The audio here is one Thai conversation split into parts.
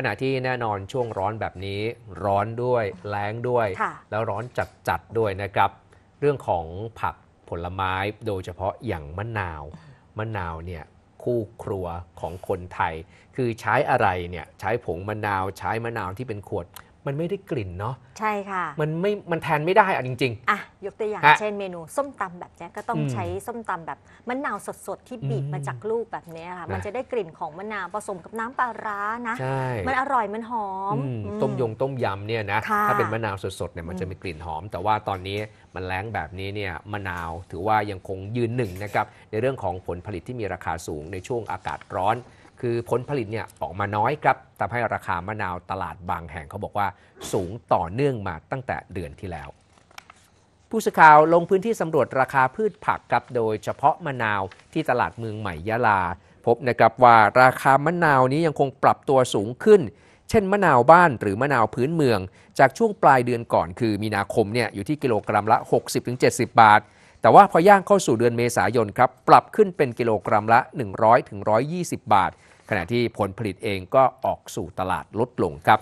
ขณะที่แน่นอนช่วงร้อนแบบนี้ร้อนด้วยแล้งด้วย แล้วร้อนจัด ๆ ด้วยนะครับ เรื่องของผักผลไม้โดยเฉพาะอย่างมะนาวมะนาวเนี่ยคู่ครัวของคนไทย คือใช้อะไรเนี่ยใช้ผงมะนาวใช้มะนาวที่เป็นขวดมันไม่ได้กลิ่นเนาะใช่ค่ะ มันไม่มันแทนไม่ได้อะจริงๆอ่ะยกตัวอย่างเช่นเมนูส้มตำแบบเนี้ยก็ต้องใช้ส้มตำแบบ มะนาวสดๆที่บีบมาจากลูกแบบเนี้ยค่ะมันจะได้กลิ่นของมะนาวผสมกับน้ำปลาร้านะใช่มันอร่อยมันหอมต้มยงต้มยำเนี่ยนะะถ้าเป็นมะนาวสดๆเนี่ยมันจะมีกลิ่นหอม แต่ว่าตอนนี้มันแล้งแบบนี้เนี่ยมะนาวถือว่ายังคงยืนหนึ่งนะครับในเรื่องของผลผลิตที่มีราคาสูงในช่วงอากาศร้อนคือผลผลิตเนี่ยออกมาน้อยครับทำให้ราคามะนาวตลาดบางแห่งเขาบอกว่าสูงต่อเนื่องมาตั้งแต่เดือนที่แล้ว ผู้สื่อข่าวลงพื้นที่สำรวจราคาพืชผักครับโดยเฉพาะมะนาวที่ตลาดเมืองใหม่ยะลา พบนะครับว่าราคามะนาวนี้ยังคงปรับตัวสูงขึ้น เช่น มะนาวบ้านหรือมะนาวพื้นเมือง จากช่วงปลายเดือนก่อน คือมีนาคมเนี่ยอยู่ที่กิโลกรัมละ60-70 บาทแต่ว่าพอย่างเข้าสู่เดือนเมษายนครับ ปรับขึ้นเป็นกิโลกรัมละ 100ถึง120 บาท ขณะที่ผลผลิตเองก็ออกสู่ตลาดลดลงครับ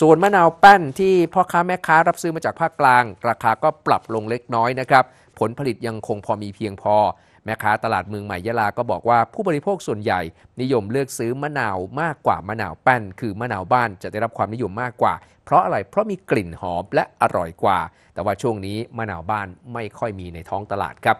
ส่วนมะนาวแป้นที่พ่อค้าแม่ค้ารับซื้อมาจากภาคกลาง ราคาก็ปรับลงเล็กน้อยนะครับ ผลผลิตยังคงพอมีเพียงพอแม่ค้าตลาดเมืองใหม่ยะลาก็บอกว่าผู้บริโภคส่วนใหญ่ นิยมเลือกซื้อมะนาวมากกว่ามะนาวแป้น คือมะนาวบ้านจะได้รับความนิยมมากกว่า เพราะอะไรเพราะมีกลิ่นหอมและอร่อยกว่า แต่ว่าช่วงนี้มะนาวบ้านไม่ค่อยมีในท้องตลาดครับ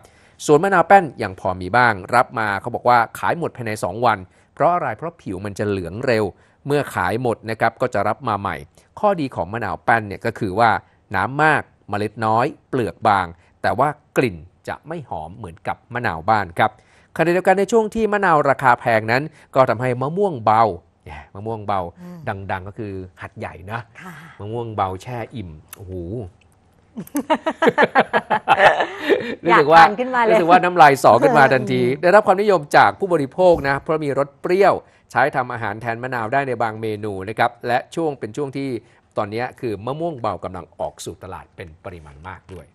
ส่วนมะนาวแป้นยังพอมีบ้างรับมาเขาบอกว่าขายหมดภายใน 2 วัน เพราะอะไรเพราะผิวมันจะเหลืองเร็ว เมื่อขายหมดนะครับก็จะรับมาใหม่ ข้อดีของมะนาวแป้นเนี่ยก็คือว่าน้ำมาก เมล็ดน้อยเปลือกบาง แต่ว่ากลิ่นจะไม่หอมเหมือนกับมะนาวบ้านครับขณะเดียวกันในช่วงที่มะนาวราคาแพงนั้น ก็ทำให้มะม่วงเบา มะม่วงเบาดังๆ ก็คือหัดใหญ่นะ มะม่วงเบาแช่อิ่ม โอ้โหรู้สึกว่ารู้สึกว่าน้ำลายสอขึ้นมาทันที ได้รับความนิยมจากผู้บริโภคนะเพราะมีรสเปรี้ยว ใช้ทำอาหารแทนมะนาวได้ในบางเมนูนะครับ และช่วงเป็นช่วงที่ตอนนี้คือมะม่วงเบากำลังออกสู่ตลาดเป็นปริมาณมากด้วย